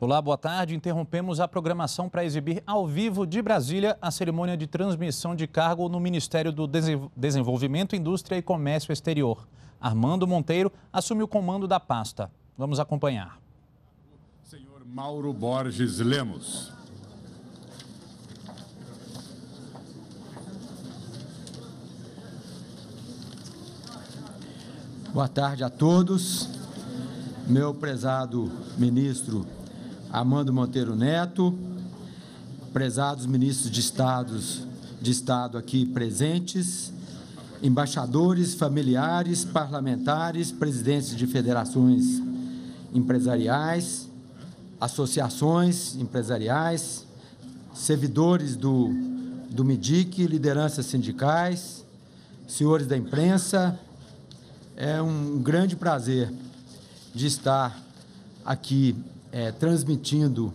Olá, boa tarde. Interrompemos a programação para exibir ao vivo de Brasília a cerimônia de transmissão de cargo no Ministério do Desenvolvimento, Indústria e Comércio Exterior. Armando Monteiro assume o comando da pasta. Vamos acompanhar. Senhor Mauro Borges Lemos. Boa tarde a todos. Meu prezado ministro Amando Monteiro Neto, prezados ministros de, Estados, de Estado aqui presentes, embaixadores, familiares, parlamentares, presidentes de federações empresariais, associações empresariais, servidores do, do Medic, lideranças sindicais, senhores da imprensa, é um grande prazer de estar aqui é, transmitindo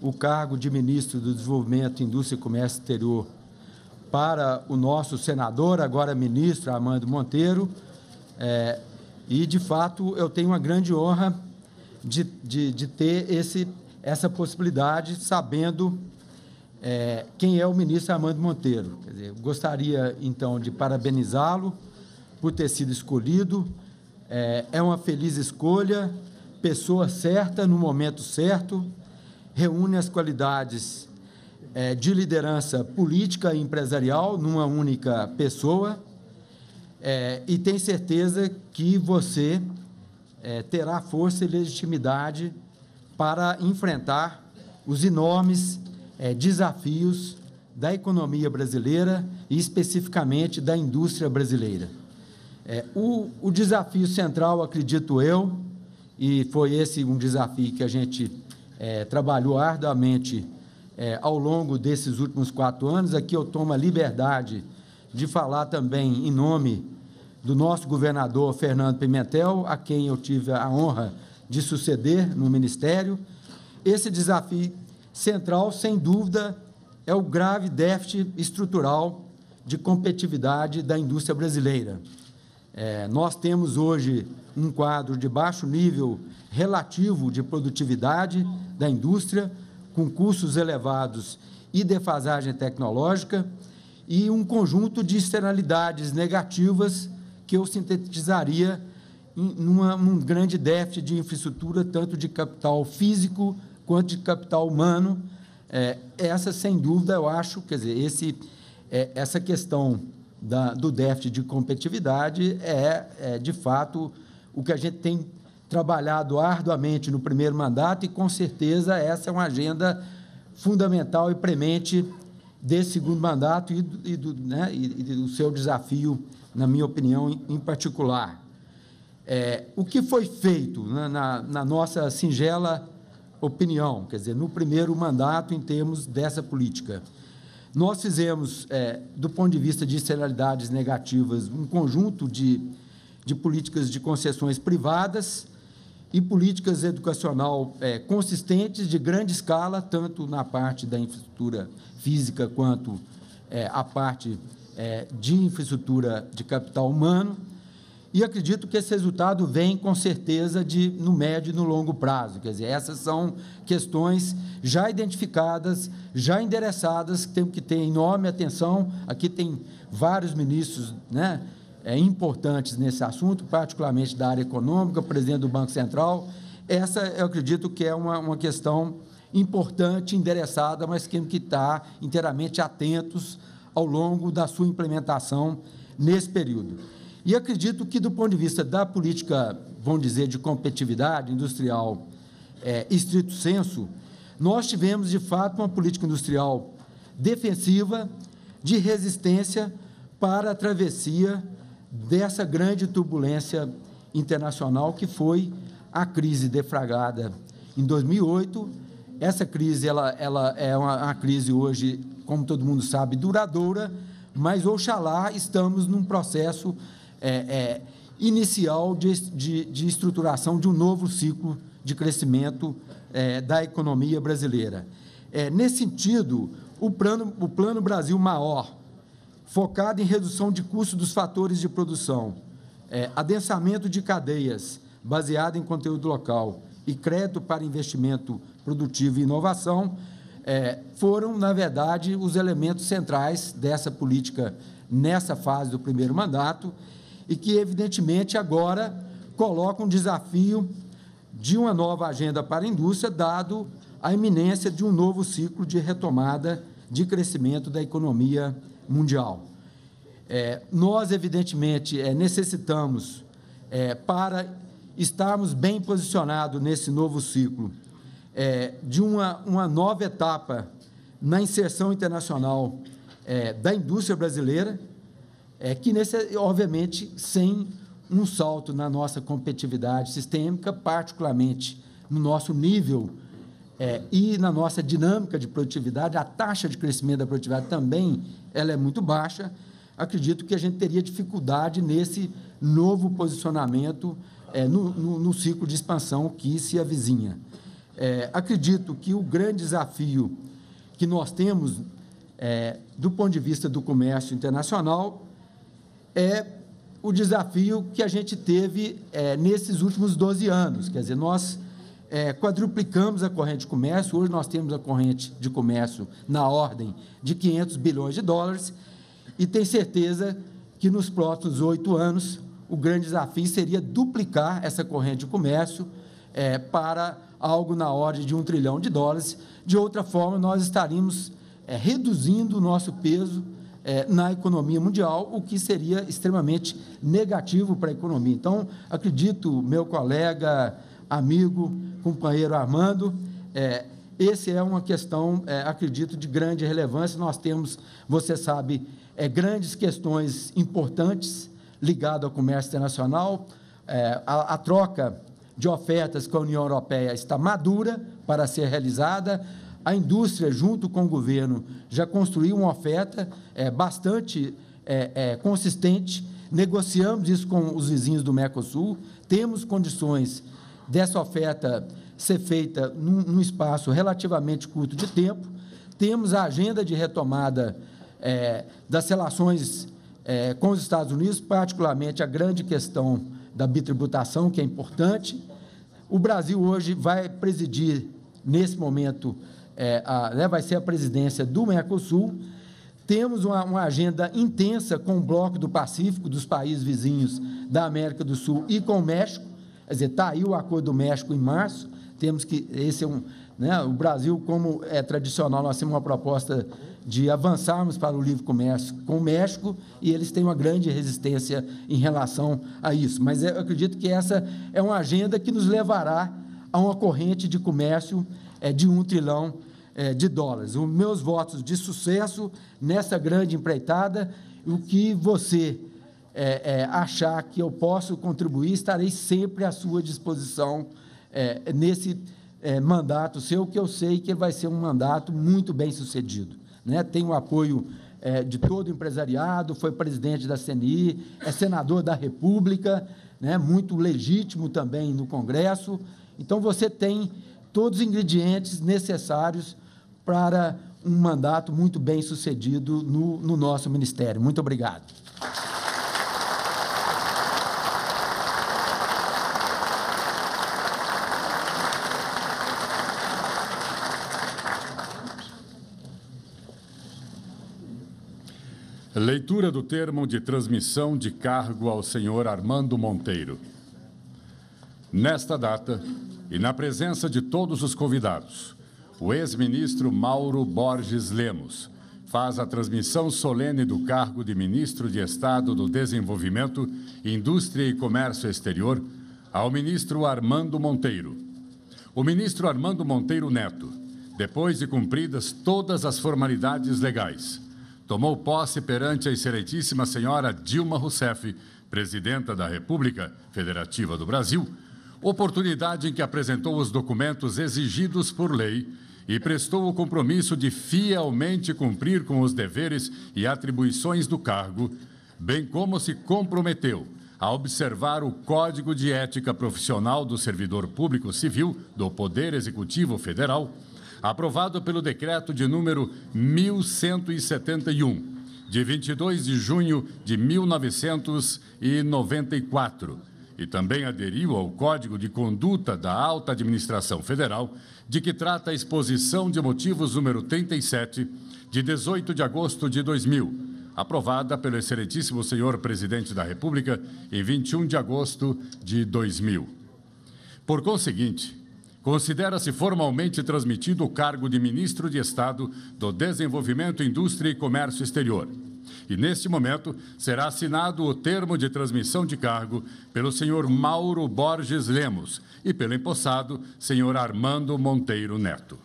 o cargo de ministro do Desenvolvimento, Indústria e Comércio Exterior para o nosso senador, agora ministro Armando Monteiro. É, e, de fato, eu tenho uma grande honra de, de, de ter esse, essa possibilidade, sabendo é, quem é o ministro Armando Monteiro. Dizer, gostaria, então, de parabenizá-lo por ter sido escolhido. É, é uma feliz escolha pessoa certa, no momento certo, reúne as qualidades é, de liderança política e empresarial numa única pessoa é, e tem certeza que você é, terá força e legitimidade para enfrentar os enormes é, desafios da economia brasileira e, especificamente, da indústria brasileira. É, o, o desafio central, acredito eu, e foi esse um desafio que a gente é, trabalhou arduamente é, ao longo desses últimos quatro anos. Aqui eu tomo a liberdade de falar também em nome do nosso governador Fernando Pimentel, a quem eu tive a honra de suceder no Ministério. Esse desafio central, sem dúvida, é o grave déficit estrutural de competitividade da indústria brasileira. É, nós temos hoje um quadro de baixo nível relativo de produtividade da indústria, com custos elevados e defasagem tecnológica, e um conjunto de externalidades negativas que eu sintetizaria numa, num grande déficit de infraestrutura, tanto de capital físico quanto de capital humano. É, essa, sem dúvida, eu acho, quer dizer, esse, é, essa questão da, do déficit de competitividade é, é de fato, o que a gente tem trabalhado arduamente no primeiro mandato e, com certeza, essa é uma agenda fundamental e premente desse segundo mandato e do, e do, né, e do seu desafio, na minha opinião, em, particular. É, o que foi feito, né, na, na nossa singela opinião, quer dizer, no primeiro mandato em termos dessa política? Nós fizemos, é, do ponto de vista de externalidades negativas, um conjunto de de políticas de concessões privadas e políticas educacional é, consistentes de grande escala, tanto na parte da infraestrutura física quanto é, a parte é, de infraestrutura de capital humano. E acredito que esse resultado vem com certeza de no médio e no longo prazo. Quer dizer, essas são questões já identificadas, já endereçadas, que temos que ter enorme atenção. Aqui tem vários ministros né, é, importantes nesse assunto, particularmente da área econômica, presidente do Banco Central. Essa, eu acredito que é uma, uma questão importante, endereçada, mas temos que estar inteiramente atentos ao longo da sua implementação nesse período. E acredito que, do ponto de vista da política, vamos dizer, de competitividade industrial, é, estrito senso, nós tivemos, de fato, uma política industrial defensiva, de resistência para a travessia dessa grande turbulência internacional que foi a crise defragada em 2008. Essa crise ela, ela é uma, uma crise hoje, como todo mundo sabe, duradoura, mas oxalá estamos num processo é, é, inicial de, de, de, estruturação de um novo ciclo de crescimento é, da economia brasileira. É, nesse sentido, o plano, o plano Brasil Maior, focada em redução de custo dos fatores de produção, é, adensamento de cadeias, baseado em conteúdo local, e crédito para investimento produtivo e inovação, é, foram, na verdade, os elementos centrais dessa política nessa fase do primeiro mandato e que, evidentemente, agora coloca um desafio de uma nova agenda para a indústria, dado a iminência de um novo ciclo de retomada de crescimento da economia brasileira mundial. É, nós, evidentemente, é, necessitamos, é, para estarmos bem posicionados nesse novo ciclo, é, de uma, uma nova etapa na inserção internacional é, da indústria brasileira, é, que, nesse, obviamente, sem um salto na nossa competitividade sistêmica, particularmente no nosso nível é, e na nossa dinâmica de produtividade, a taxa de crescimento da produtividade também ela é muito baixa. Acredito que a gente teria dificuldade nesse novo posicionamento é, no, no, no, ciclo de expansão que se avizinha. É, acredito que o grande desafio que nós temos é, do ponto de vista do comércio internacional é o desafio que a gente teve é, nesses últimos 12 anos. Quer dizer, nós é, quadruplicamos a corrente de comércio, hoje nós temos a corrente de comércio na ordem de 500 bilhões de dólares, e tenho certeza que nos próximos oito anos o grande desafio seria duplicar essa corrente de comércio é, para algo na ordem de um trilhão de dólares. De outra forma, nós estaríamos é, reduzindo o nosso peso é, na economia mundial, o que seria extremamente negativo para a economia. Então, acredito, meu colega amigo, companheiro Armando. É, esse é uma questão, é, acredito, de grande relevância. Nós temos, você sabe, é, grandes questões importantes ligadas ao comércio internacional. É, a, a troca de ofertas com a União Europeia está madura para ser realizada. A indústria, junto com o governo, já construiu uma oferta é, bastante é, é, consistente. Negociamos isso com os vizinhos do Mercosul. Temos condições dessa oferta ser feita num, num espaço relativamente curto de tempo. Temos a agenda de retomada é, das relações é, com os Estados Unidos, particularmente a grande questão da bitributação, que é importante. O Brasil hoje vai presidir, nesse momento, é, a, né, vai ser a presidência do Mercosul. Temos uma, uma, agenda intensa com o Bloco do Pacífico, dos países vizinhos da América do Sul e com o México. Quer dizer, está aí o acordo do México em março, temos que. Esse é um. Né, o Brasil, como é tradicional, nós temos uma proposta de avançarmos para o livre comércio com o México e eles têm uma grande resistência em relação a isso. Mas eu acredito que essa é uma agenda que nos levará a uma corrente de comércio é, de um trilhão é, de dólares. Os meus votos de sucesso nessa grande empreitada, o que você é, é, achar que eu posso contribuir, estarei sempre à sua disposição é, nesse é, mandato seu, que eu sei que vai ser um mandato muito bem sucedido. Né? Tenho o apoio é, de todo o empresariado, foi presidente da CNI, é senador da República, né? muito legítimo também no Congresso. Então, você tem todos os ingredientes necessários para um mandato muito bem sucedido no, no nosso Ministério. Muito obrigado. Leitura do termo de transmissão de cargo ao senhor Armando Monteiro. Nesta data, e na presença de todos os convidados, o ex-ministro Mauro Borges Lemos faz a transmissão solene do cargo de ministro de Estado do Desenvolvimento, Indústria e Comércio Exterior ao ministro Armando Monteiro. O ministro Armando Monteiro Neto, depois de cumpridas todas as formalidades legais, tomou posse perante a Excelentíssima Senhora Dilma Rousseff, presidenta da República Federativa do Brasil, oportunidade em que apresentou os documentos exigidos por lei e prestou o compromisso de fielmente cumprir com os deveres e atribuições do cargo, bem como se comprometeu a observar o Código de Ética Profissional do Servidor Público Civil do Poder Executivo Federal aprovado pelo decreto de número 1171, de 22 de junho de 1994, e também aderiu ao Código de Conduta da Alta Administração Federal, de que trata a exposição de motivos número 37, de 18 de agosto de 2000, aprovada pelo excelentíssimo senhor presidente da República em 21 de agosto de 2000. Por conseguinte, Considera-se formalmente transmitido o cargo de Ministro de Estado do Desenvolvimento, Indústria e Comércio Exterior. E neste momento será assinado o termo de transmissão de cargo pelo senhor Mauro Borges Lemos e pelo empossado senhor Armando Monteiro Neto.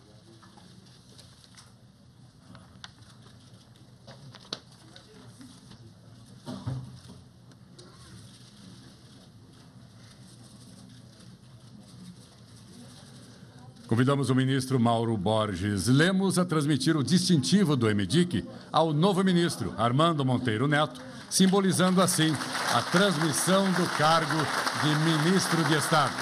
Convidamos o ministro Mauro Borges Lemos a transmitir o distintivo do MDIC ao novo ministro Armando Monteiro Neto, simbolizando assim a transmissão do cargo de ministro de Estado.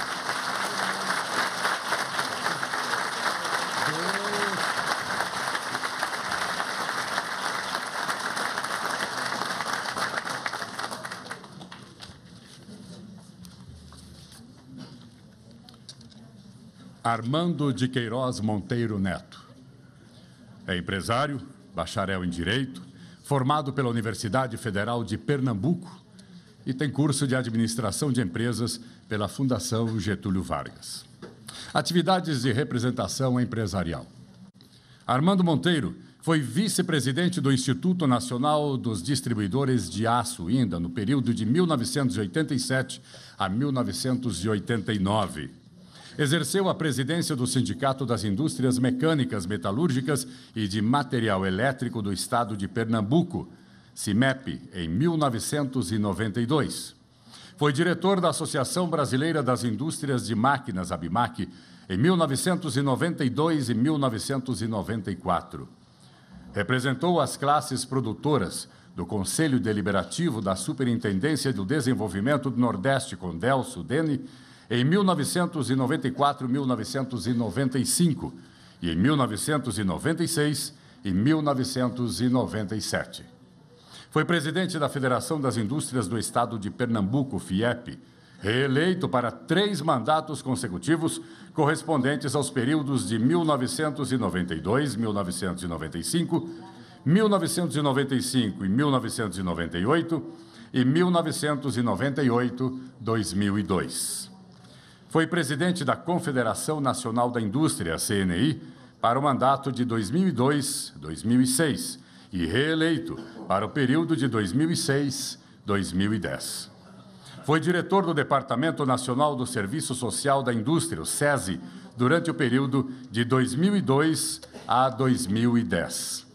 Armando de Queiroz Monteiro Neto. É empresário, bacharel em Direito, formado pela Universidade Federal de Pernambuco e tem curso de Administração de Empresas pela Fundação Getúlio Vargas. Atividades de representação empresarial. Armando Monteiro foi vice-presidente do Instituto Nacional dos Distribuidores de Aço, INDA, no período de 1987 a 1989 Exerceu a presidência do Sindicato das Indústrias Mecânicas, Metalúrgicas e de Material Elétrico do Estado de Pernambuco, CIMEP, em 1992. Foi diretor da Associação Brasileira das Indústrias de Máquinas, ABIMAC, em 1992 e 1994. Representou as classes produtoras do Conselho Deliberativo da Superintendência do Desenvolvimento do Nordeste, com Delso Dene, em 1994, 1995 e em 1996 e 1997. Foi presidente da Federação das Indústrias do Estado de Pernambuco, FIEP, reeleito para três mandatos consecutivos, correspondentes aos períodos de 1992, 1995, 1995 e 1998 e 1998, 2002. Foi presidente da Confederação Nacional da Indústria, CNI, para o mandato de 2002-2006 e reeleito para o período de 2006-2010. Foi diretor do Departamento Nacional do Serviço Social da Indústria, o SESI, durante o período de 2002 a 2010.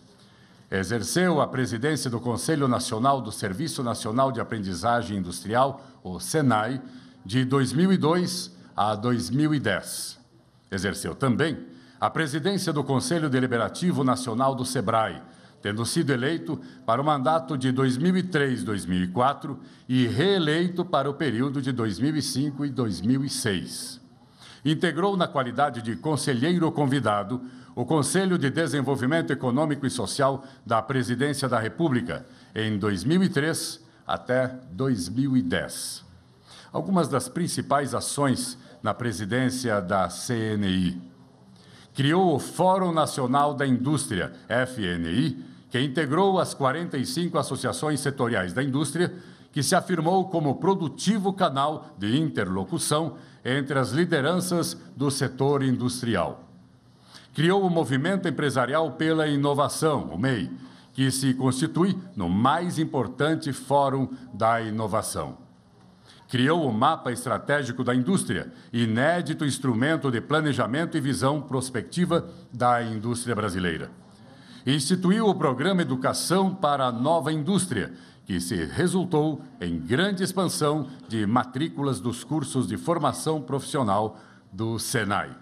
Exerceu a presidência do Conselho Nacional do Serviço Nacional de Aprendizagem Industrial, o SENAI, de 2002 a 2010. Exerceu também a presidência do Conselho Deliberativo Nacional do SEBRAE, tendo sido eleito para o mandato de 2003-2004 e reeleito para o período de 2005 e 2006. Integrou, na qualidade de conselheiro convidado, o Conselho de Desenvolvimento Econômico e Social da Presidência da República, em 2003 até 2010 algumas das principais ações na presidência da CNI. Criou o Fórum Nacional da Indústria, FNI, que integrou as 45 associações setoriais da indústria, que se afirmou como produtivo canal de interlocução entre as lideranças do setor industrial. Criou o Movimento Empresarial pela Inovação, o MEI, que se constitui no mais importante fórum da inovação criou o Mapa Estratégico da Indústria, inédito instrumento de planejamento e visão prospectiva da indústria brasileira. Instituiu o programa Educação para a Nova Indústria, que se resultou em grande expansão de matrículas dos cursos de formação profissional do SENAI.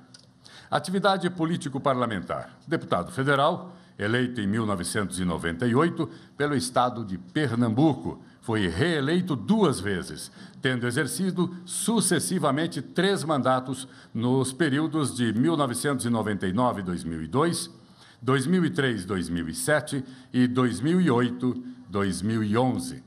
Atividade político-parlamentar. Deputado federal, eleito em 1998 pelo estado de Pernambuco foi reeleito duas vezes, tendo exercido sucessivamente três mandatos nos períodos de 1999-2002, 2003-2007 e 2008-2011.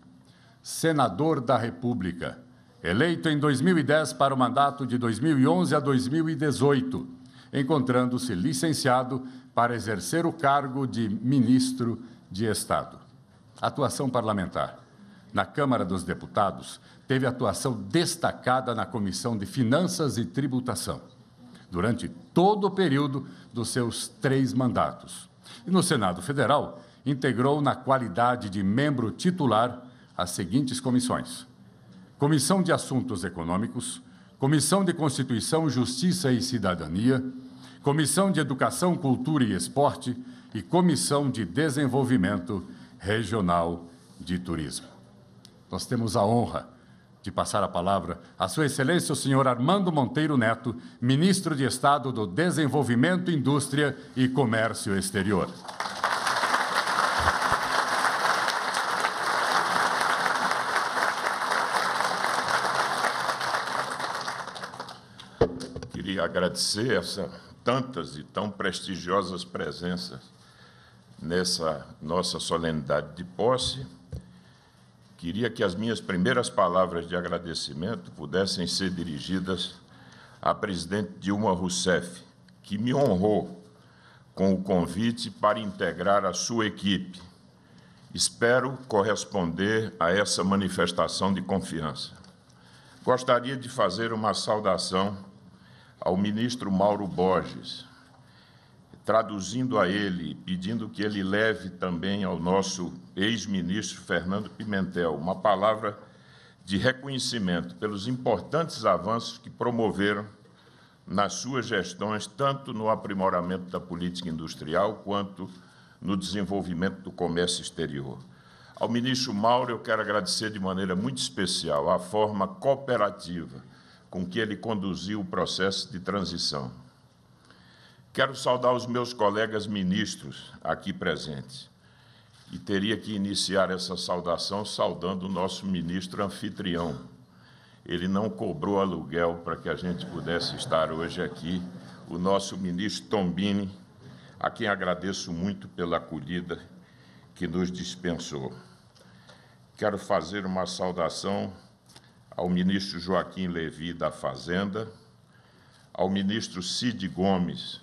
Senador da República, eleito em 2010 para o mandato de 2011 a 2018, encontrando-se licenciado para exercer o cargo de ministro de Estado. Atuação parlamentar na Câmara dos Deputados, teve atuação destacada na Comissão de Finanças e Tributação, durante todo o período dos seus três mandatos. E no Senado Federal, integrou na qualidade de membro titular as seguintes comissões: Comissão de Assuntos Econômicos, Comissão de Constituição, Justiça e Cidadania, Comissão de Educação, Cultura e Esporte e Comissão de Desenvolvimento Regional de Turismo. Nós temos a honra de passar a palavra à Sua Excelência o Senhor Armando Monteiro Neto, Ministro de Estado do Desenvolvimento, Indústria e Comércio Exterior. Queria agradecer essa tantas e tão prestigiosas presenças nessa nossa solenidade de posse queria que as minhas primeiras palavras de agradecimento pudessem ser dirigidas à presidente Dilma Rousseff, que me honrou com o convite para integrar a sua equipe. Espero corresponder a essa manifestação de confiança. Gostaria de fazer uma saudação ao ministro Mauro Borges, traduzindo a ele, pedindo que ele leve também ao nosso ex-ministro Fernando Pimentel uma palavra de reconhecimento pelos importantes avanços que promoveram nas suas gestões, tanto no aprimoramento da política industrial quanto no desenvolvimento do comércio exterior. Ao ministro Mauro, eu quero agradecer de maneira muito especial a forma cooperativa com que ele conduziu o processo de transição Quero saudar os meus colegas ministros aqui presentes. E teria que iniciar essa saudação saudando o nosso ministro anfitrião. Ele não cobrou aluguel para que a gente pudesse estar hoje aqui. O nosso ministro Tombini, a quem agradeço muito pela acolhida que nos dispensou. Quero fazer uma saudação ao ministro Joaquim Levi da Fazenda, ao ministro Cid Gomes,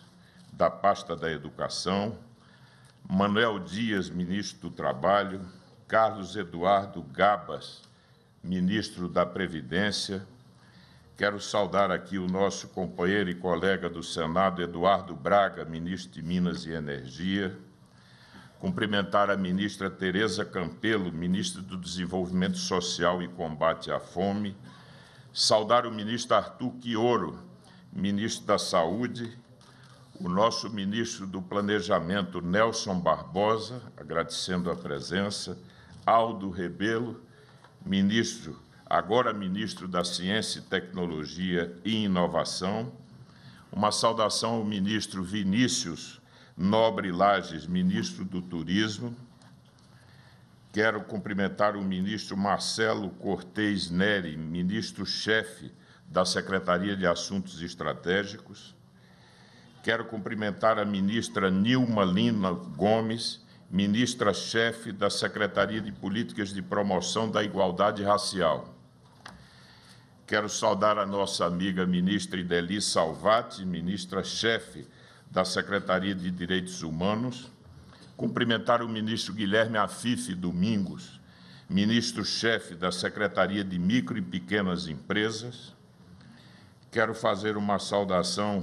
da pasta da Educação, Manuel Dias, ministro do Trabalho, Carlos Eduardo Gabas, ministro da Previdência. Quero saudar aqui o nosso companheiro e colega do Senado, Eduardo Braga, ministro de Minas e Energia. Cumprimentar a ministra Tereza Campelo, ministra do Desenvolvimento Social e Combate à Fome. Saudar o ministro Arthur Quioro, ministro da Saúde, o nosso ministro do Planejamento, Nelson Barbosa, agradecendo a presença, Aldo Rebelo, ministro, agora ministro da Ciência, Tecnologia e Inovação, uma saudação ao ministro Vinícius Nobre Lages, ministro do Turismo. Quero cumprimentar o ministro Marcelo Cortez Neri, ministro-chefe da Secretaria de Assuntos Estratégicos Quero cumprimentar a ministra Nilma Lina Gomes, ministra-chefe da Secretaria de Políticas de Promoção da Igualdade Racial. Quero saudar a nossa amiga ministra Ideli Salvati, ministra-chefe da Secretaria de Direitos Humanos. Cumprimentar o ministro Guilherme Afife Domingos, ministro-chefe da Secretaria de Micro e Pequenas Empresas. Quero fazer uma saudação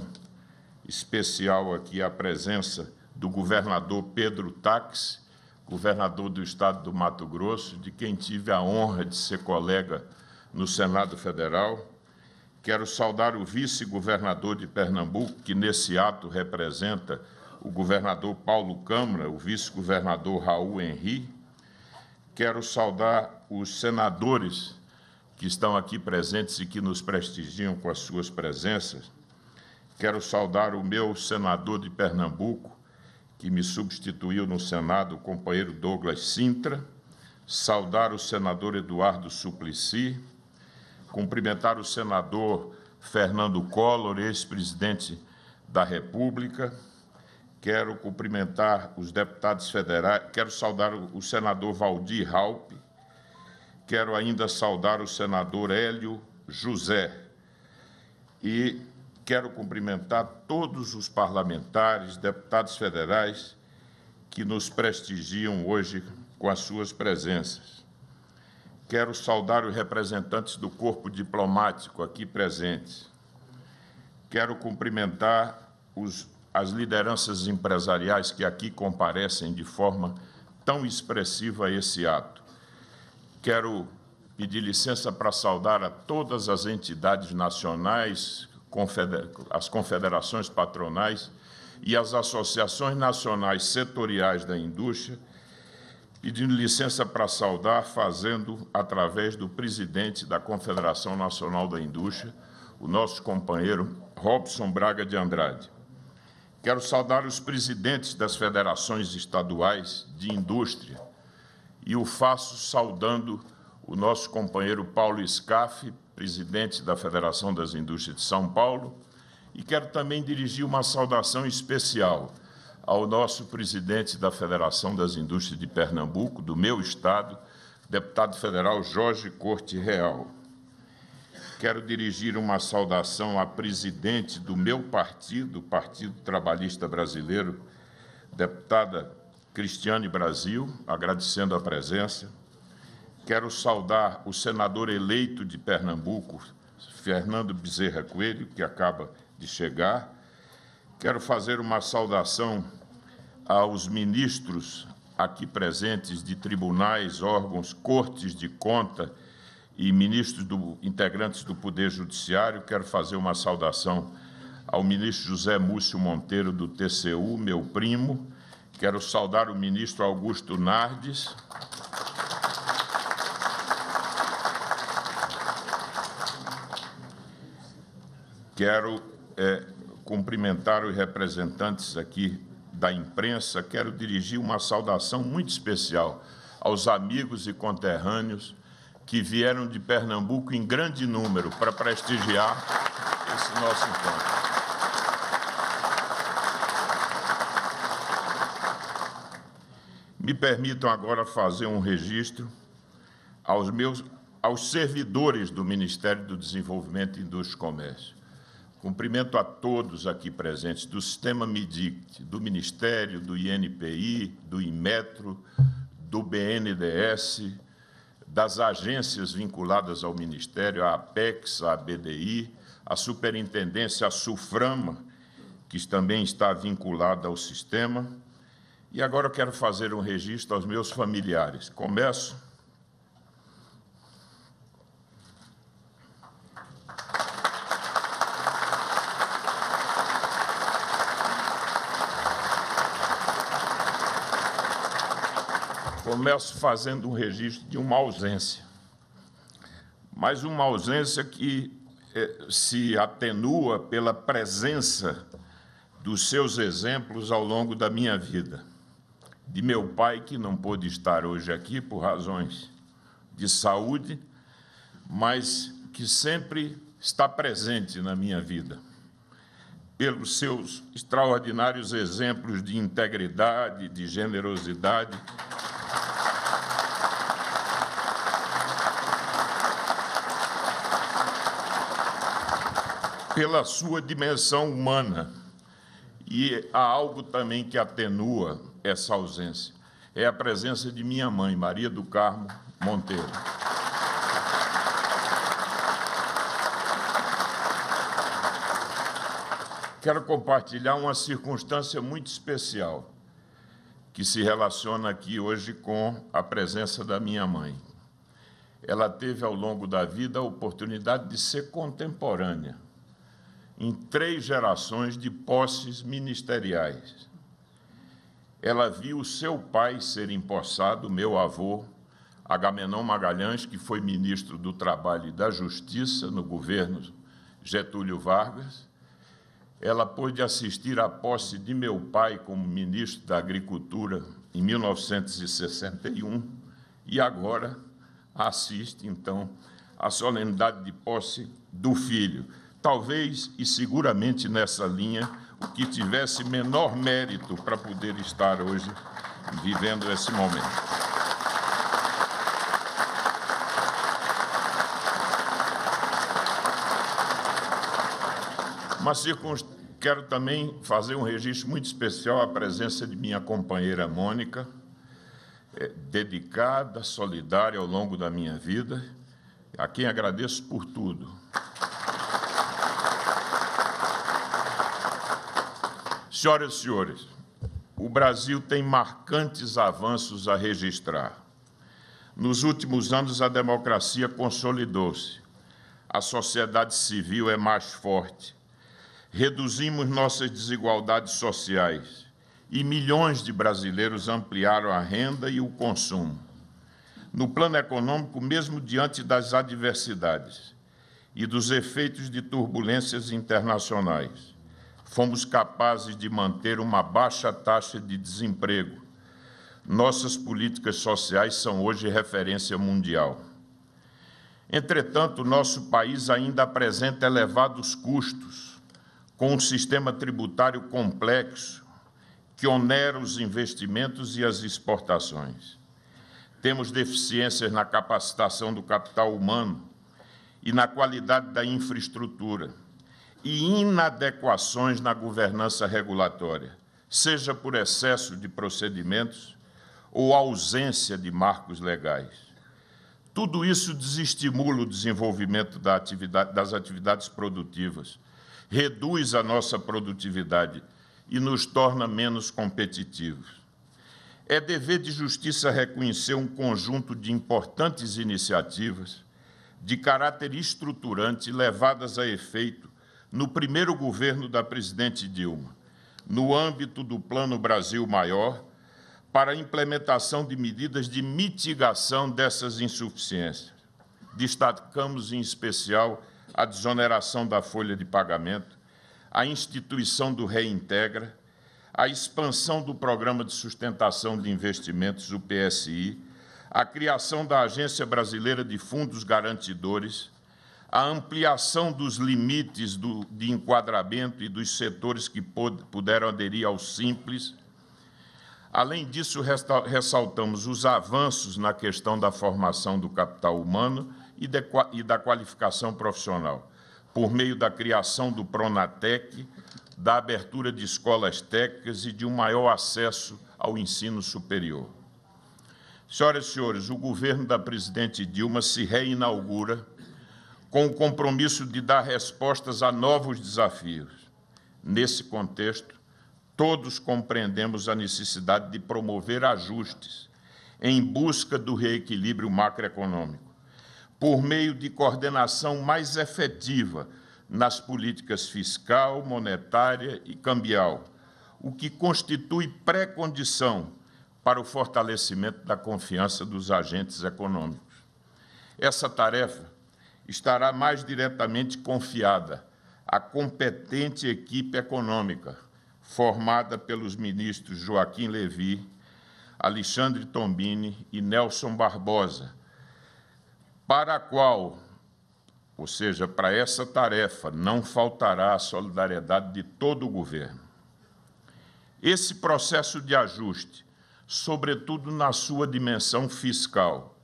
especial aqui a presença do governador Pedro Taques, governador do estado do Mato Grosso, de quem tive a honra de ser colega no Senado Federal. Quero saudar o vice-governador de Pernambuco, que nesse ato representa o governador Paulo Câmara, o vice-governador Raul Henri. Quero saudar os senadores que estão aqui presentes e que nos prestigiam com as suas presenças. Quero saudar o meu senador de Pernambuco, que me substituiu no Senado, o companheiro Douglas Sintra, saudar o senador Eduardo Suplicy, cumprimentar o senador Fernando Collor, ex-presidente da República. Quero cumprimentar os deputados federais, quero saudar o senador Valdir Raup, quero ainda saudar o senador Hélio José e quero cumprimentar todos os parlamentares, deputados federais que nos prestigiam hoje com as suas presenças. Quero saudar os representantes do corpo diplomático aqui presentes. Quero cumprimentar os, as lideranças empresariais que aqui comparecem de forma tão expressiva a esse ato. Quero pedir licença para saudar a todas as entidades nacionais as confederações patronais e as associações nacionais setoriais da indústria, pedindo licença para saudar, fazendo através do presidente da Confederação Nacional da Indústria, o nosso companheiro Robson Braga de Andrade. Quero saudar os presidentes das federações estaduais de indústria e o faço saudando o nosso companheiro Paulo Scaff, presidente da Federação das Indústrias de São Paulo, e quero também dirigir uma saudação especial ao nosso presidente da Federação das Indústrias de Pernambuco, do meu estado, deputado federal Jorge Corte Real. Quero dirigir uma saudação à presidente do meu partido, Partido Trabalhista Brasileiro, deputada Cristiane Brasil, agradecendo a presença quero saudar o senador eleito de Pernambuco, Fernando Bezerra Coelho, que acaba de chegar. Quero fazer uma saudação aos ministros aqui presentes de tribunais, órgãos, cortes de conta e ministros do, integrantes do Poder Judiciário. Quero fazer uma saudação ao ministro José Múcio Monteiro, do TCU, meu primo. Quero saudar o ministro Augusto Nardes. Quero é, cumprimentar os representantes aqui da imprensa, quero dirigir uma saudação muito especial aos amigos e conterrâneos que vieram de Pernambuco em grande número para prestigiar esse nosso encontro. Me permitam agora fazer um registro aos meus aos servidores do Ministério do Desenvolvimento, Indústria e Comércio Cumprimento a todos aqui presentes do Sistema MIDICT, do Ministério, do INPI, do IMETRO, do BNDES, das agências vinculadas ao Ministério, a APEX, a BDI, a Superintendência, a SUFRAMA, que também está vinculada ao sistema. E agora eu quero fazer um registro aos meus familiares. Começo Começo fazendo um registro de uma ausência, mas uma ausência que eh, se atenua pela presença dos seus exemplos ao longo da minha vida. De meu pai, que não pôde estar hoje aqui por razões de saúde, mas que sempre está presente na minha vida, pelos seus extraordinários exemplos de integridade, de generosidade pela sua dimensão humana. E há algo também que atenua essa ausência. É a presença de minha mãe, Maria do Carmo Monteiro. Quero compartilhar uma circunstância muito especial que se relaciona aqui hoje com a presença da minha mãe. Ela teve ao longo da vida a oportunidade de ser contemporânea em três gerações de posses ministeriais. Ela viu seu pai ser empossado, meu avô, Agamenon Magalhães, que foi ministro do Trabalho e da Justiça no governo Getúlio Vargas. Ela pôde assistir à posse de meu pai como ministro da Agricultura em 1961 e agora assiste, então, à solenidade de posse do filho talvez e seguramente nessa linha, o que tivesse menor mérito para poder estar hoje vivendo esse momento. Mas quero também fazer um registro muito especial à presença de minha companheira Mônica, eh, dedicada, solidária ao longo da minha vida, a quem agradeço por tudo. Senhoras e senhores, o Brasil tem marcantes avanços a registrar. Nos últimos anos, a democracia consolidou-se, a sociedade civil é mais forte, reduzimos nossas desigualdades sociais e milhões de brasileiros ampliaram a renda e o consumo. No plano econômico, mesmo diante das adversidades e dos efeitos de turbulências internacionais, fomos capazes de manter uma baixa taxa de desemprego. Nossas políticas sociais são hoje referência mundial. Entretanto, nosso país ainda apresenta elevados custos, com um sistema tributário complexo que onera os investimentos e as exportações. Temos deficiências na capacitação do capital humano e na qualidade da infraestrutura e inadequações na governança regulatória, seja por excesso de procedimentos ou ausência de marcos legais. Tudo isso desestimula o desenvolvimento da atividade, das atividades produtivas, reduz a nossa produtividade e nos torna menos competitivos. É dever de justiça reconhecer um conjunto de importantes iniciativas de caráter estruturante levadas a efeito no primeiro governo da presidente Dilma, no âmbito do Plano Brasil Maior, para a implementação de medidas de mitigação dessas insuficiências. Destacamos, em especial, a desoneração da folha de pagamento, a instituição do Reintegra, a expansão do Programa de Sustentação de Investimentos, o PSI, a criação da Agência Brasileira de Fundos Garantidores, a ampliação dos limites do, de enquadramento e dos setores que puderam aderir ao Simples. Além disso, ressaltamos os avanços na questão da formação do capital humano e, de, e da qualificação profissional, por meio da criação do Pronatec, da abertura de escolas técnicas e de um maior acesso ao ensino superior. Senhoras e senhores, o governo da presidente Dilma se reinaugura com o compromisso de dar respostas a novos desafios. Nesse contexto, todos compreendemos a necessidade de promover ajustes em busca do reequilíbrio macroeconômico, por meio de coordenação mais efetiva nas políticas fiscal, monetária e cambial, o que constitui pré-condição para o fortalecimento da confiança dos agentes econômicos. Essa tarefa estará mais diretamente confiada à competente equipe econômica, formada pelos ministros Joaquim Levi, Alexandre Tombini e Nelson Barbosa, para a qual, ou seja, para essa tarefa, não faltará a solidariedade de todo o governo. Esse processo de ajuste, sobretudo na sua dimensão fiscal,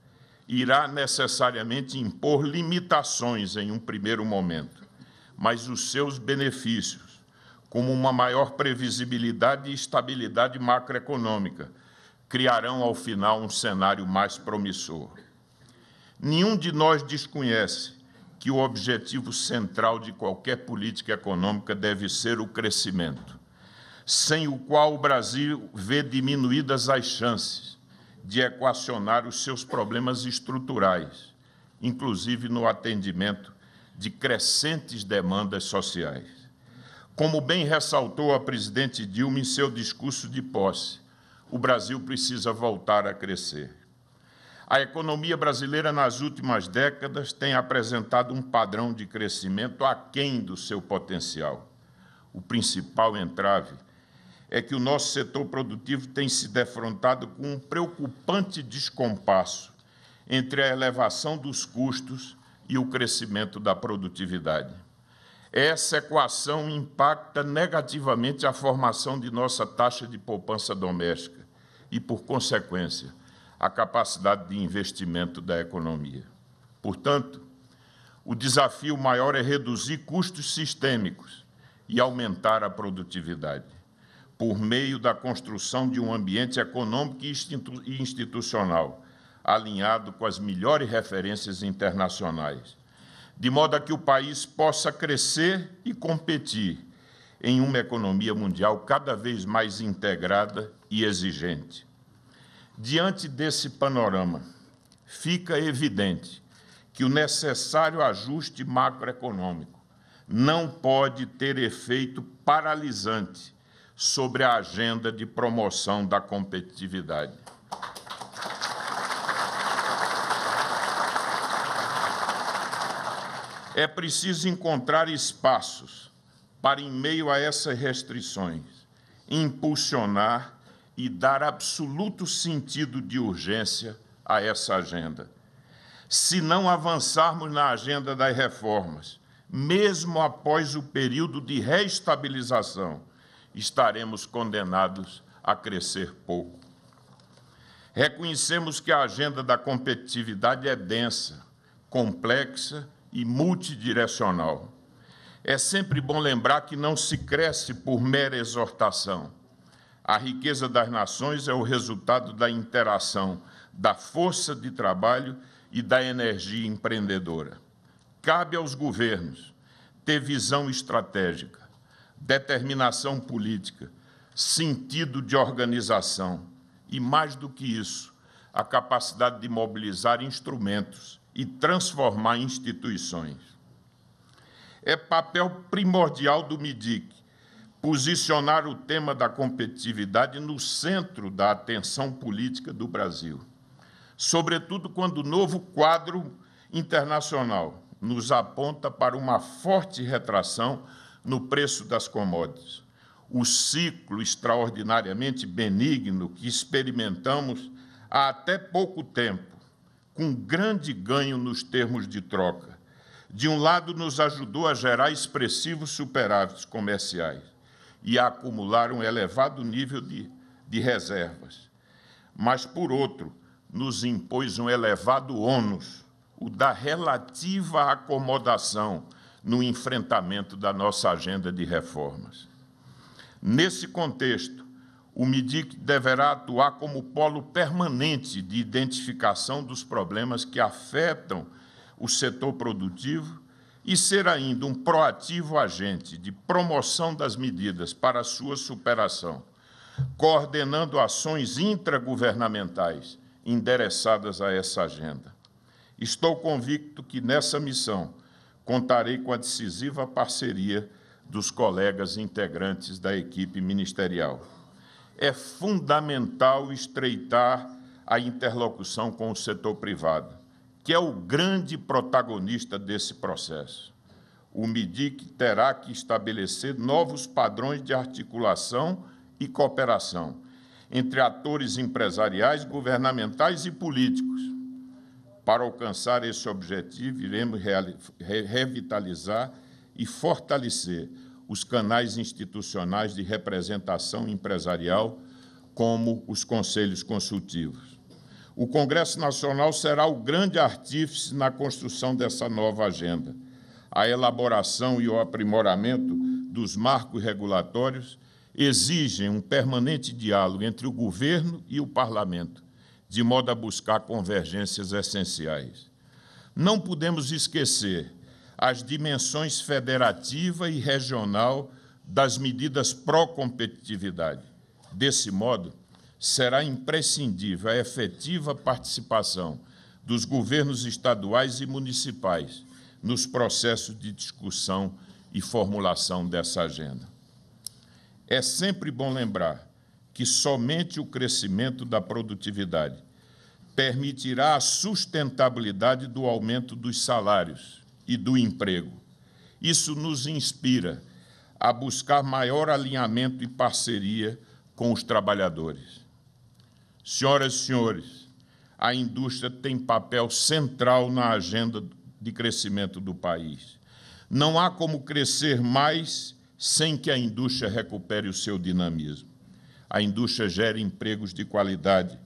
irá necessariamente impor limitações em um primeiro momento, mas os seus benefícios, como uma maior previsibilidade e estabilidade macroeconômica, criarão ao final um cenário mais promissor. Nenhum de nós desconhece que o objetivo central de qualquer política econômica deve ser o crescimento, sem o qual o Brasil vê diminuídas as chances de equacionar os seus problemas estruturais, inclusive no atendimento de crescentes demandas sociais. Como bem ressaltou a presidente Dilma em seu discurso de posse, o Brasil precisa voltar a crescer. A economia brasileira, nas últimas décadas, tem apresentado um padrão de crescimento aquém do seu potencial. O principal entrave é que o nosso setor produtivo tem se defrontado com um preocupante descompasso entre a elevação dos custos e o crescimento da produtividade. Essa equação impacta negativamente a formação de nossa taxa de poupança doméstica e, por consequência, a capacidade de investimento da economia. Portanto, o desafio maior é reduzir custos sistêmicos e aumentar a produtividade por meio da construção de um ambiente econômico e institucional alinhado com as melhores referências internacionais, de modo a que o país possa crescer e competir em uma economia mundial cada vez mais integrada e exigente. Diante desse panorama, fica evidente que o necessário ajuste macroeconômico não pode ter efeito paralisante sobre a agenda de promoção da competitividade. É preciso encontrar espaços para, em meio a essas restrições, impulsionar e dar absoluto sentido de urgência a essa agenda. Se não avançarmos na agenda das reformas, mesmo após o período de reestabilização, estaremos condenados a crescer pouco. Reconhecemos que a agenda da competitividade é densa, complexa e multidirecional. É sempre bom lembrar que não se cresce por mera exortação. A riqueza das nações é o resultado da interação da força de trabalho e da energia empreendedora. Cabe aos governos ter visão estratégica, determinação política, sentido de organização e, mais do que isso, a capacidade de mobilizar instrumentos e transformar instituições. É papel primordial do MIDIC posicionar o tema da competitividade no centro da atenção política do Brasil, sobretudo quando o novo quadro internacional nos aponta para uma forte retração no preço das commodities. O ciclo extraordinariamente benigno que experimentamos há até pouco tempo, com grande ganho nos termos de troca. De um lado, nos ajudou a gerar expressivos superávites comerciais e a acumular um elevado nível de, de reservas. Mas, por outro, nos impôs um elevado ônus, o da relativa acomodação no enfrentamento da nossa agenda de reformas. Nesse contexto, o MIDIC deverá atuar como polo permanente de identificação dos problemas que afetam o setor produtivo e ser ainda um proativo agente de promoção das medidas para sua superação, coordenando ações intragovernamentais endereçadas a essa agenda. Estou convicto que nessa missão contarei com a decisiva parceria dos colegas integrantes da equipe ministerial. É fundamental estreitar a interlocução com o setor privado, que é o grande protagonista desse processo. O MIDIC terá que estabelecer novos padrões de articulação e cooperação entre atores empresariais, governamentais e políticos, para alcançar esse objetivo, iremos revitalizar e fortalecer os canais institucionais de representação empresarial, como os conselhos consultivos. O Congresso Nacional será o grande artífice na construção dessa nova agenda. A elaboração e o aprimoramento dos marcos regulatórios exigem um permanente diálogo entre o governo e o parlamento de modo a buscar convergências essenciais. Não podemos esquecer as dimensões federativa e regional das medidas pró-competitividade. Desse modo, será imprescindível a efetiva participação dos governos estaduais e municipais nos processos de discussão e formulação dessa agenda. É sempre bom lembrar que somente o crescimento da produtividade permitirá a sustentabilidade do aumento dos salários e do emprego. Isso nos inspira a buscar maior alinhamento e parceria com os trabalhadores. Senhoras e senhores, a indústria tem papel central na agenda de crescimento do país. Não há como crescer mais sem que a indústria recupere o seu dinamismo. A indústria gera empregos de qualidade,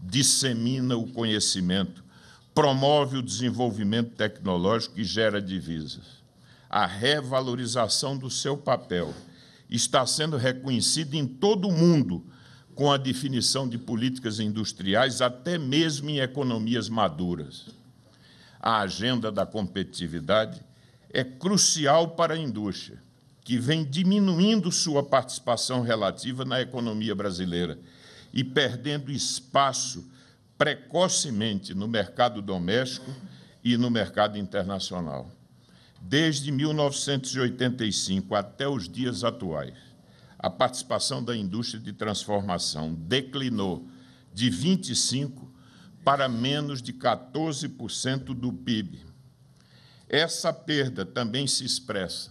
dissemina o conhecimento, promove o desenvolvimento tecnológico e gera divisas. A revalorização do seu papel está sendo reconhecida em todo o mundo com a definição de políticas industriais, até mesmo em economias maduras. A agenda da competitividade é crucial para a indústria que vem diminuindo sua participação relativa na economia brasileira e perdendo espaço precocemente no mercado doméstico e no mercado internacional. Desde 1985 até os dias atuais, a participação da indústria de transformação declinou de 25 para menos de 14% do PIB. Essa perda também se expressa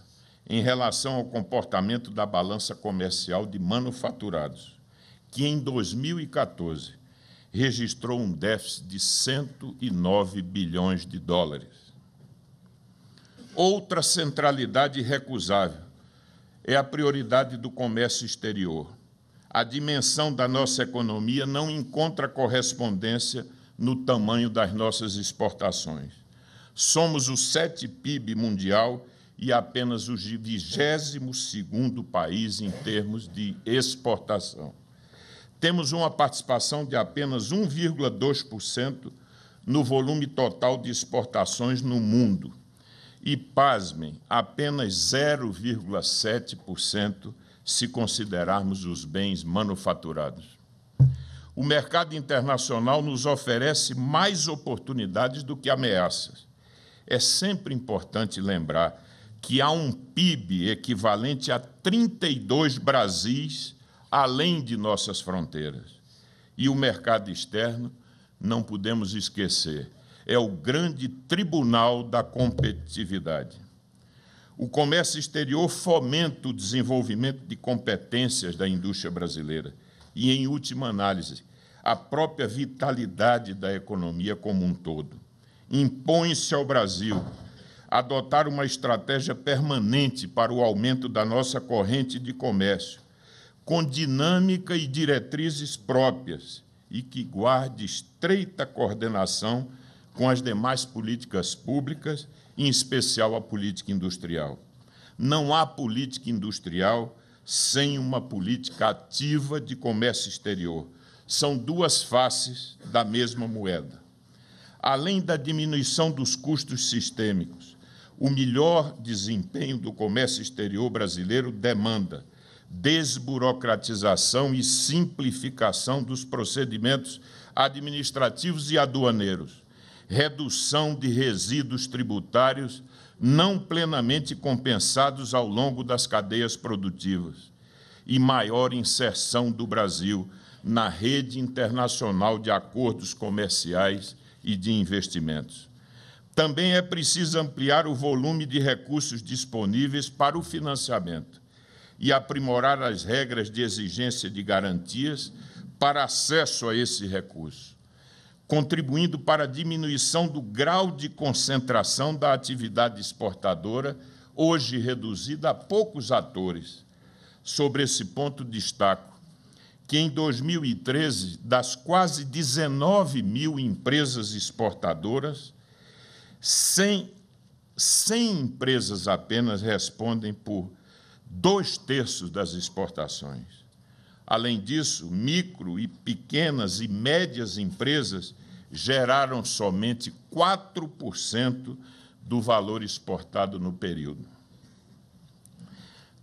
em relação ao comportamento da balança comercial de manufaturados, que em 2014 registrou um déficit de 109 bilhões de dólares. Outra centralidade recusável é a prioridade do comércio exterior. A dimensão da nossa economia não encontra correspondência no tamanho das nossas exportações. Somos o 7 PIB mundial e apenas o 22º país em termos de exportação. Temos uma participação de apenas 1,2% no volume total de exportações no mundo. E, pasmem, apenas 0,7% se considerarmos os bens manufaturados. O mercado internacional nos oferece mais oportunidades do que ameaças. É sempre importante lembrar que há um PIB equivalente a 32 Brasis além de nossas fronteiras. E o mercado externo, não podemos esquecer, é o grande tribunal da competitividade. O comércio exterior fomenta o desenvolvimento de competências da indústria brasileira e, em última análise, a própria vitalidade da economia como um todo. Impõe-se ao Brasil adotar uma estratégia permanente para o aumento da nossa corrente de comércio, com dinâmica e diretrizes próprias e que guarde estreita coordenação com as demais políticas públicas, em especial a política industrial. Não há política industrial sem uma política ativa de comércio exterior. São duas faces da mesma moeda. Além da diminuição dos custos sistêmicos, o melhor desempenho do comércio exterior brasileiro demanda desburocratização e simplificação dos procedimentos administrativos e aduaneiros, redução de resíduos tributários não plenamente compensados ao longo das cadeias produtivas e maior inserção do Brasil na rede internacional de acordos comerciais e de investimentos. Também é preciso ampliar o volume de recursos disponíveis para o financiamento e aprimorar as regras de exigência de garantias para acesso a esse recurso, contribuindo para a diminuição do grau de concentração da atividade exportadora, hoje reduzida a poucos atores. Sobre esse ponto, destaco que, em 2013, das quase 19 mil empresas exportadoras, 100, 100 empresas apenas respondem por dois terços das exportações. Além disso, micro e pequenas e médias empresas geraram somente 4% do valor exportado no período.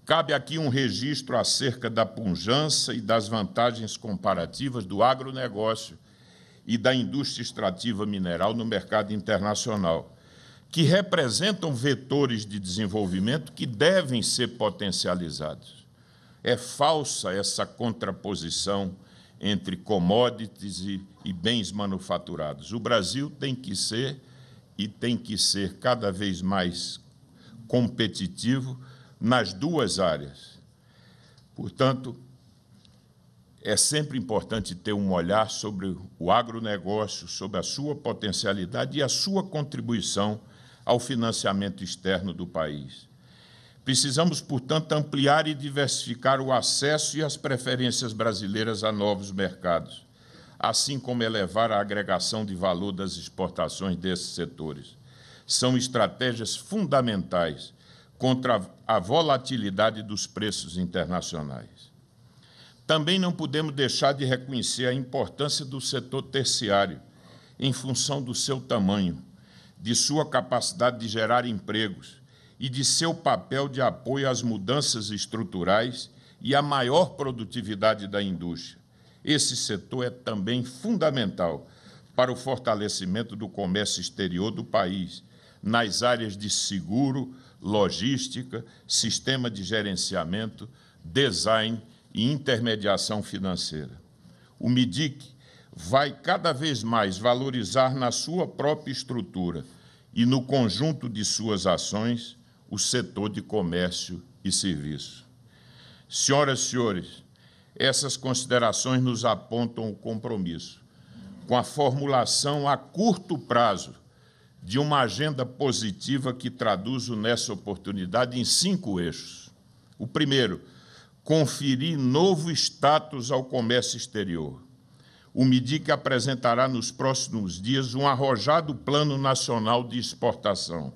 Cabe aqui um registro acerca da pujança e das vantagens comparativas do agronegócio e da indústria extrativa mineral no mercado internacional, que representam vetores de desenvolvimento que devem ser potencializados. É falsa essa contraposição entre commodities e, e bens manufaturados. O Brasil tem que ser e tem que ser cada vez mais competitivo nas duas áreas. Portanto, é sempre importante ter um olhar sobre o agronegócio, sobre a sua potencialidade e a sua contribuição ao financiamento externo do país. Precisamos, portanto, ampliar e diversificar o acesso e as preferências brasileiras a novos mercados, assim como elevar a agregação de valor das exportações desses setores. São estratégias fundamentais contra a volatilidade dos preços internacionais. Também não podemos deixar de reconhecer a importância do setor terciário, em função do seu tamanho, de sua capacidade de gerar empregos e de seu papel de apoio às mudanças estruturais e à maior produtividade da indústria. Esse setor é também fundamental para o fortalecimento do comércio exterior do país, nas áreas de seguro, logística, sistema de gerenciamento, design e intermediação financeira. O MIDIC vai cada vez mais valorizar na sua própria estrutura e no conjunto de suas ações o setor de comércio e serviço. Senhoras e senhores, essas considerações nos apontam o compromisso com a formulação a curto prazo de uma agenda positiva que traduzo nessa oportunidade em cinco eixos. O primeiro, conferir novo status ao comércio exterior. O MIDIC apresentará nos próximos dias um arrojado Plano Nacional de Exportação,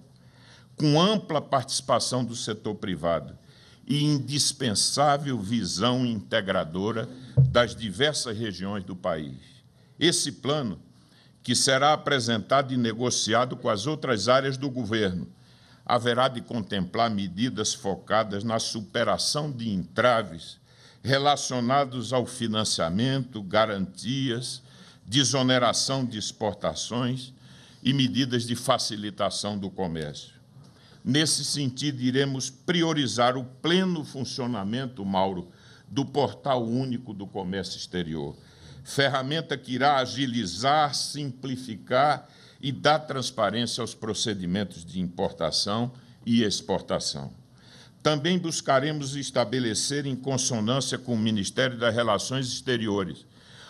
com ampla participação do setor privado e indispensável visão integradora das diversas regiões do país. Esse plano, que será apresentado e negociado com as outras áreas do governo, haverá de contemplar medidas focadas na superação de entraves relacionados ao financiamento, garantias, desoneração de exportações e medidas de facilitação do comércio. Nesse sentido, iremos priorizar o pleno funcionamento, Mauro, do Portal Único do Comércio Exterior, ferramenta que irá agilizar, simplificar e e dá transparência aos procedimentos de importação e exportação. Também buscaremos estabelecer, em consonância com o Ministério das Relações Exteriores,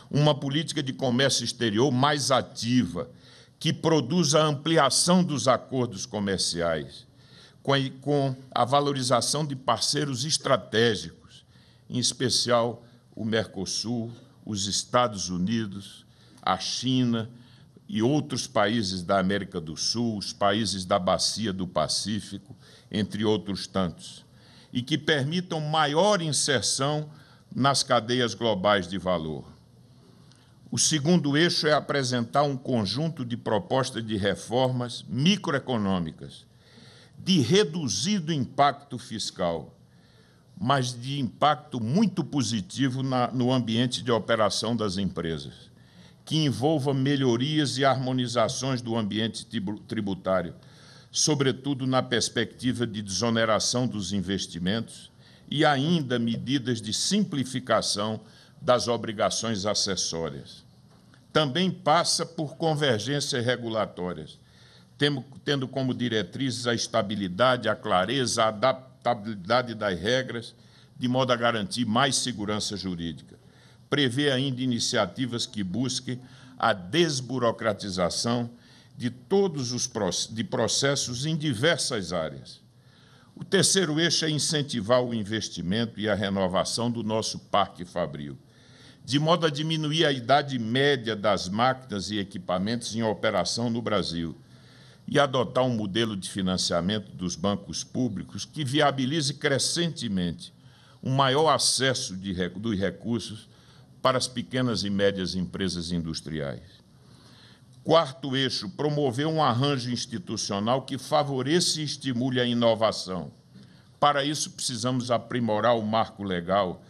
uma política de comércio exterior mais ativa, que produza a ampliação dos acordos comerciais, com a valorização de parceiros estratégicos, em especial o Mercosul, os Estados Unidos, a China e outros países da América do Sul, os países da Bacia do Pacífico, entre outros tantos, e que permitam maior inserção nas cadeias globais de valor. O segundo eixo é apresentar um conjunto de propostas de reformas microeconômicas, de reduzido impacto fiscal, mas de impacto muito positivo na, no ambiente de operação das empresas que envolva melhorias e harmonizações do ambiente tributário, sobretudo na perspectiva de desoneração dos investimentos, e ainda medidas de simplificação das obrigações acessórias. Também passa por convergências regulatórias, tendo como diretrizes a estabilidade, a clareza, a adaptabilidade das regras, de modo a garantir mais segurança jurídica prevê ainda iniciativas que busquem a desburocratização de todos os de processos em diversas áreas. O terceiro eixo é incentivar o investimento e a renovação do nosso parque fabril, de modo a diminuir a idade média das máquinas e equipamentos em operação no Brasil e adotar um modelo de financiamento dos bancos públicos que viabilize crescentemente um maior acesso de, dos recursos para as pequenas e médias empresas industriais. Quarto eixo, promover um arranjo institucional que favoreça e estimule a inovação. Para isso, precisamos aprimorar o marco legal,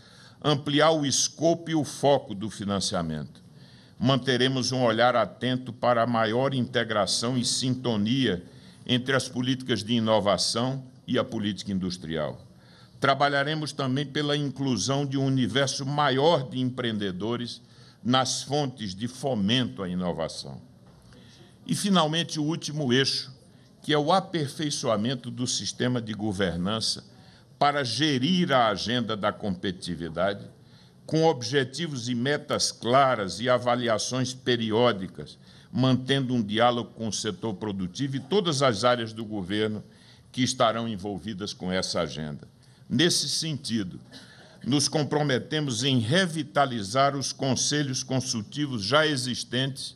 ampliar o escopo e o foco do financiamento. Manteremos um olhar atento para a maior integração e sintonia entre as políticas de inovação e a política industrial Trabalharemos também pela inclusão de um universo maior de empreendedores nas fontes de fomento à inovação. E, finalmente, o último eixo, que é o aperfeiçoamento do sistema de governança para gerir a agenda da competitividade, com objetivos e metas claras e avaliações periódicas, mantendo um diálogo com o setor produtivo e todas as áreas do governo que estarão envolvidas com essa agenda. Nesse sentido, nos comprometemos em revitalizar os conselhos consultivos já existentes,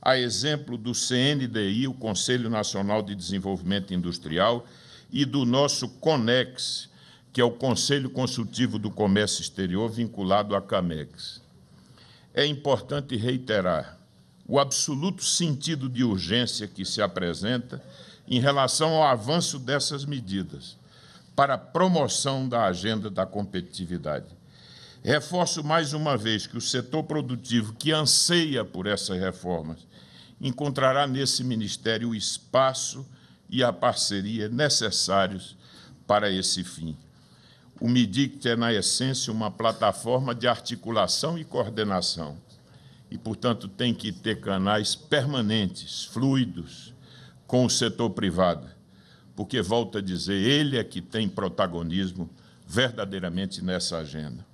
a exemplo do CNDI, o Conselho Nacional de Desenvolvimento Industrial, e do nosso CONEX, que é o Conselho Consultivo do Comércio Exterior vinculado à CAMEX. É importante reiterar o absoluto sentido de urgência que se apresenta em relação ao avanço dessas medidas para a promoção da agenda da competitividade. Reforço mais uma vez que o setor produtivo que anseia por essas reformas encontrará nesse ministério o espaço e a parceria necessários para esse fim. O MIDICT é, na essência, uma plataforma de articulação e coordenação e, portanto, tem que ter canais permanentes, fluidos, com o setor privado, porque, volto a dizer, ele é que tem protagonismo verdadeiramente nessa agenda.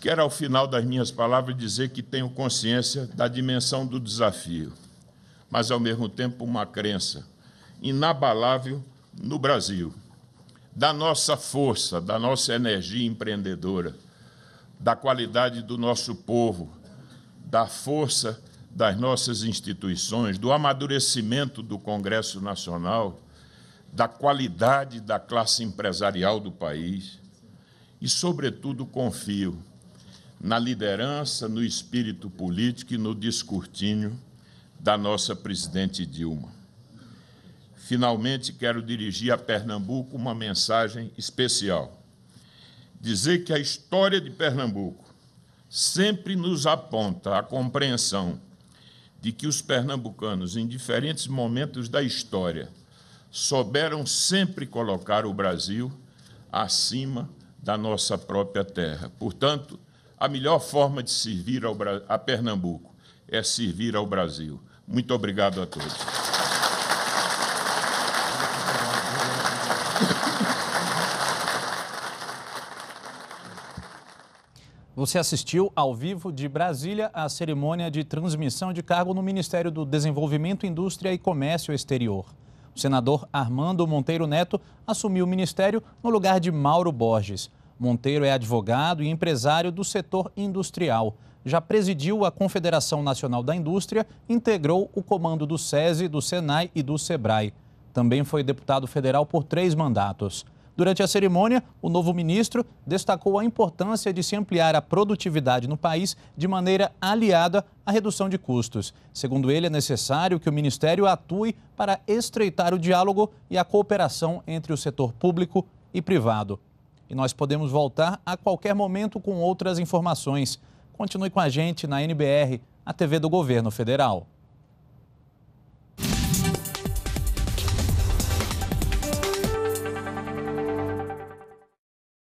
Quero, ao final das minhas palavras, dizer que tenho consciência da dimensão do desafio, mas, ao mesmo tempo, uma crença inabalável no Brasil, da nossa força, da nossa energia empreendedora, da qualidade do nosso povo, da força das nossas instituições, do amadurecimento do Congresso Nacional, da qualidade da classe empresarial do país e, sobretudo, confio na liderança, no espírito político e no descortínio da nossa presidente Dilma. Finalmente, quero dirigir a Pernambuco uma mensagem especial. Dizer que a história de Pernambuco sempre nos aponta a compreensão de que os pernambucanos, em diferentes momentos da história, souberam sempre colocar o Brasil acima da nossa própria terra. Portanto, a melhor forma de servir ao, a Pernambuco é servir ao Brasil. Muito obrigado a todos. Você assistiu ao vivo de Brasília à cerimônia de transmissão de cargo no Ministério do Desenvolvimento, Indústria e Comércio Exterior. O senador Armando Monteiro Neto assumiu o ministério no lugar de Mauro Borges. Monteiro é advogado e empresário do setor industrial. Já presidiu a Confederação Nacional da Indústria, integrou o comando do SESI, do SENAI e do SEBRAE. Também foi deputado federal por três mandatos. Durante a cerimônia, o novo ministro destacou a importância de se ampliar a produtividade no país de maneira aliada à redução de custos. Segundo ele, é necessário que o ministério atue para estreitar o diálogo e a cooperação entre o setor público e privado. E nós podemos voltar a qualquer momento com outras informações. Continue com a gente na NBR, a TV do Governo Federal.